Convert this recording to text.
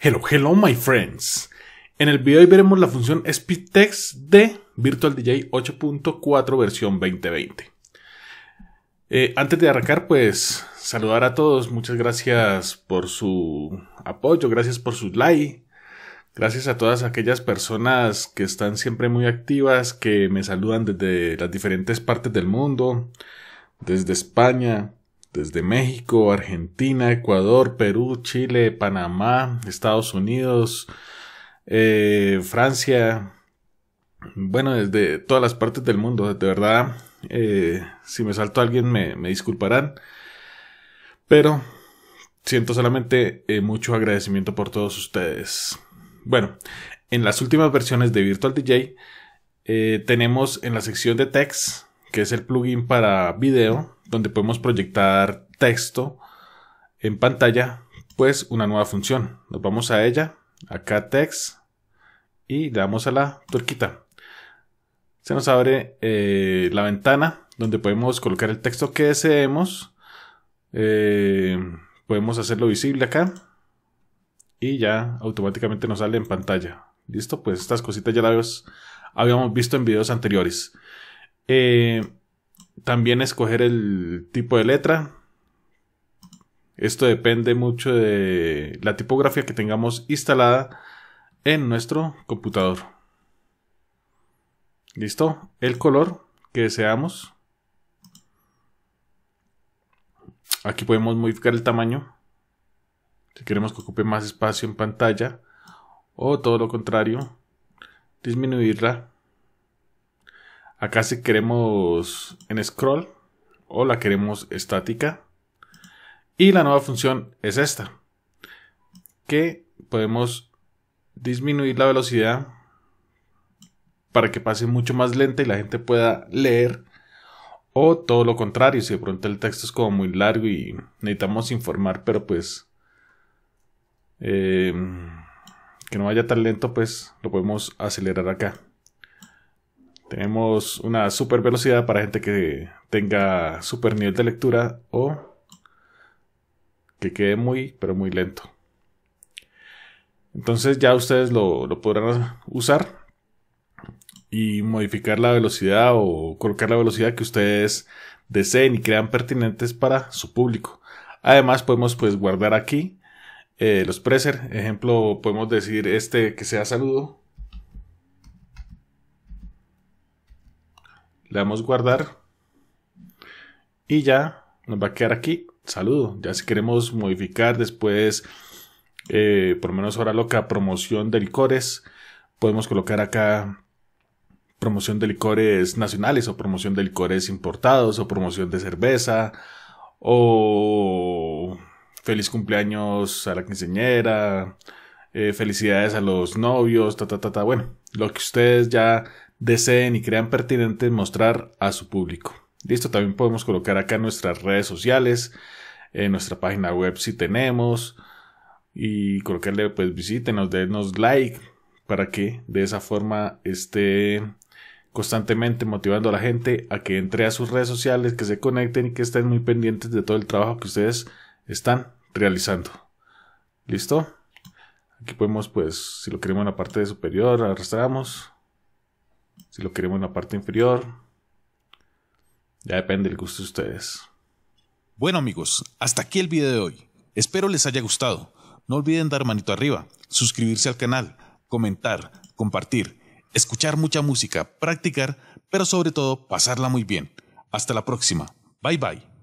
Hello, hello my friends. En el video de hoy veremos la función SpeedText de Virtual DJ 8.4 versión 2020. Eh, antes de arrancar, pues saludar a todos. Muchas gracias por su apoyo, gracias por su like. Gracias a todas aquellas personas que están siempre muy activas, que me saludan desde las diferentes partes del mundo, desde España, desde México, Argentina, Ecuador, Perú, Chile, Panamá, Estados Unidos, eh, Francia, bueno, desde todas las partes del mundo, de verdad, eh, si me salto a alguien me, disculparán, pero siento solamente eh, mucho agradecimiento por todos ustedes. Bueno, en las últimas versiones de Virtual DJ tenemos en la sección de text, que es el plugin para video, donde podemos proyectar texto en pantalla, pues una nueva función. Nos vamos a ella, acá text, y le damos a la turquita Se nos abre eh, la ventana donde podemos colocar el texto que deseemos. Eh, podemos hacerlo visible acá. Y ya automáticamente nos sale en pantalla. Listo, pues estas cositas ya las habíamos visto en videos anteriores. Eh, también escoger el tipo de letra. Esto depende mucho de la tipografía que tengamos instalada en nuestro computador. ¿Listo? El color que deseamos. Aquí podemos modificar el tamaño. Si queremos que ocupe más espacio en pantalla. O todo lo contrario. Disminuirla. Acá si queremos en scroll o la queremos estática. Y la nueva función es esta. Que podemos disminuir la velocidad para que pase mucho más lenta y la gente pueda leer. O todo lo contrario, si de pronto el texto es como muy largo y necesitamos informar, pero pues... Eh, que no vaya tan lento, pues lo podemos acelerar acá. Tenemos una super velocidad para gente que tenga super nivel de lectura o que quede muy, pero muy lento. Entonces ya ustedes lo, podrán usar y modificar la velocidad o colocar la velocidad que ustedes deseen y crean pertinentes para su público. Además podemos pues guardar aquí eh, los presets. Ejemplo, podemos decir este que sea saludo le damos guardar y ya nos va a quedar aquí. Saludo. Ya si queremos modificar después, eh, por por menos ahora loca, promoción de licores, podemos colocar acá promoción de licores nacionales o promoción de licores importados o promoción de cerveza o feliz cumpleaños a la quinceñera, eh, felicidades a los novios, ta, ta, ta, ta, bueno, lo que ustedes ya deseen y crean pertinente mostrar a su público. Listo, también podemos colocar acá nuestras redes sociales, en eh, nuestra página web si tenemos, y colocarle pues visítenos, denos like, para que de esa forma esté constantemente motivando a la gente a que entre a sus redes sociales, que se conecten y que estén muy pendientes de todo el trabajo que ustedes están realizando. ¿Listo? Aquí podemos, pues, si lo queremos en la parte superior, arrastramos. Si lo queremos en la parte inferior, ya depende del gusto de ustedes. Bueno amigos, hasta aquí el video de hoy. Espero les haya gustado. No olviden dar manito arriba, suscribirse al canal, comentar, compartir, escuchar mucha música, practicar, pero sobre todo pasarla muy bien. Hasta la próxima. Bye bye.